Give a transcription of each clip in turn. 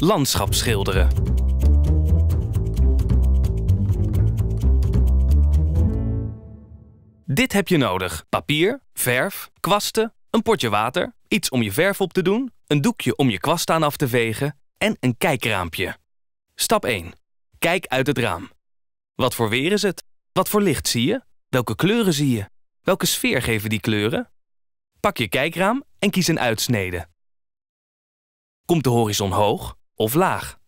landschap schilderen. Dit heb je nodig. Papier, verf, kwasten, een potje water, iets om je verf op te doen, een doekje om je kwast aan af te vegen en een kijkraampje. Stap 1. Kijk uit het raam. Wat voor weer is het? Wat voor licht zie je? Welke kleuren zie je? Welke sfeer geven die kleuren? Pak je kijkraam en kies een uitsnede. Komt de horizon hoog? of laag?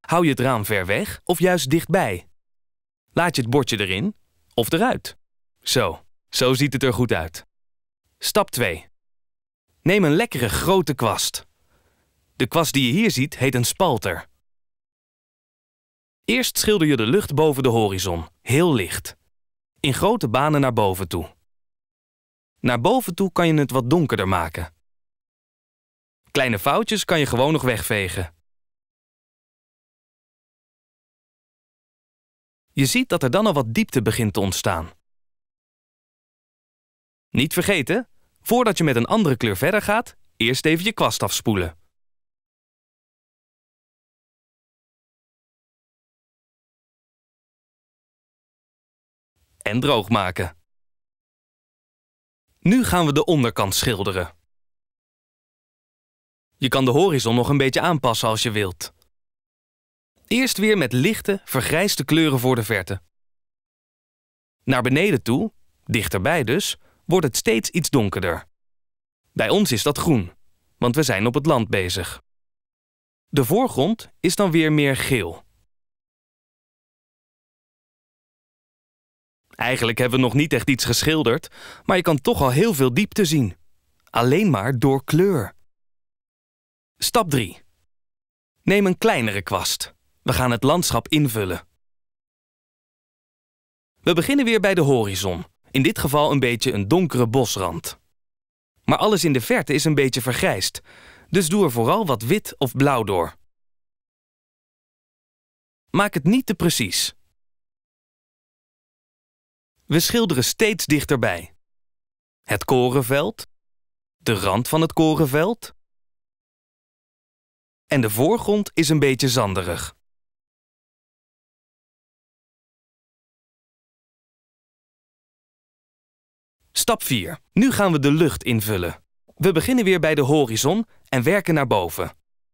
Hou je het raam ver weg of juist dichtbij? Laat je het bordje erin of eruit? Zo, zo ziet het er goed uit. Stap 2. Neem een lekkere grote kwast. De kwast die je hier ziet heet een spalter. Eerst schilder je de lucht boven de horizon, heel licht. In grote banen naar boven toe. Naar boven toe kan je het wat donkerder maken. Kleine foutjes kan je gewoon nog wegvegen. Je ziet dat er dan al wat diepte begint te ontstaan. Niet vergeten, voordat je met een andere kleur verder gaat, eerst even je kwast afspoelen. En droog maken. Nu gaan we de onderkant schilderen. Je kan de horizon nog een beetje aanpassen als je wilt. Eerst weer met lichte, vergrijsde kleuren voor de verte. Naar beneden toe, dichterbij dus, wordt het steeds iets donkerder. Bij ons is dat groen, want we zijn op het land bezig. De voorgrond is dan weer meer geel. Eigenlijk hebben we nog niet echt iets geschilderd, maar je kan toch al heel veel diepte zien. Alleen maar door kleur. Stap 3. Neem een kleinere kwast. We gaan het landschap invullen. We beginnen weer bij de horizon. In dit geval een beetje een donkere bosrand. Maar alles in de verte is een beetje vergrijsd, dus doe er vooral wat wit of blauw door. Maak het niet te precies. We schilderen steeds dichterbij. Het korenveld, de rand van het korenveld en de voorgrond is een beetje zanderig. Stap 4. Nu gaan we de lucht invullen. We beginnen weer bij de horizon en werken naar boven.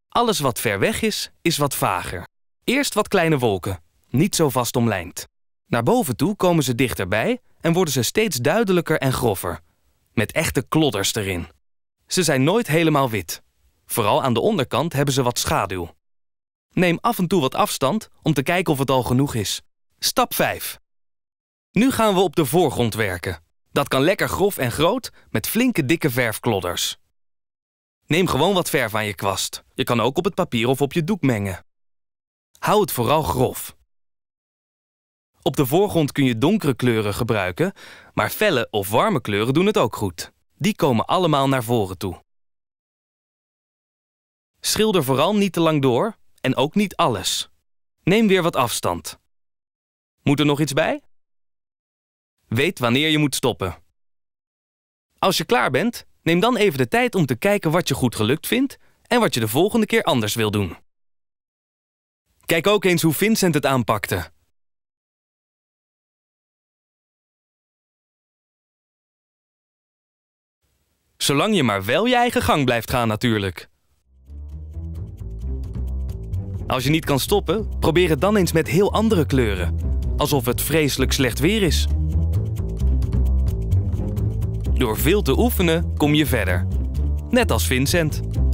Alles wat ver weg is, is wat vager. Eerst wat kleine wolken, niet zo vast omlijnd. Naar boven toe komen ze dichterbij en worden ze steeds duidelijker en grover. Met echte klodders erin. Ze zijn nooit helemaal wit. Vooral aan de onderkant hebben ze wat schaduw. Neem af en toe wat afstand om te kijken of het al genoeg is. Stap 5. Nu gaan we op de voorgrond werken. Dat kan lekker grof en groot met flinke dikke verfklodders. Neem gewoon wat verf aan je kwast. Je kan ook op het papier of op je doek mengen. Hou het vooral grof. Op de voorgrond kun je donkere kleuren gebruiken, maar felle of warme kleuren doen het ook goed. Die komen allemaal naar voren toe. Schilder vooral niet te lang door en ook niet alles. Neem weer wat afstand. Moet er nog iets bij? Weet wanneer je moet stoppen. Als je klaar bent, neem dan even de tijd om te kijken wat je goed gelukt vindt en wat je de volgende keer anders wil doen. Kijk ook eens hoe Vincent het aanpakte. Zolang je maar wel je eigen gang blijft gaan natuurlijk. Als je niet kan stoppen, probeer het dan eens met heel andere kleuren. Alsof het vreselijk slecht weer is. Door veel te oefenen kom je verder. Net als Vincent.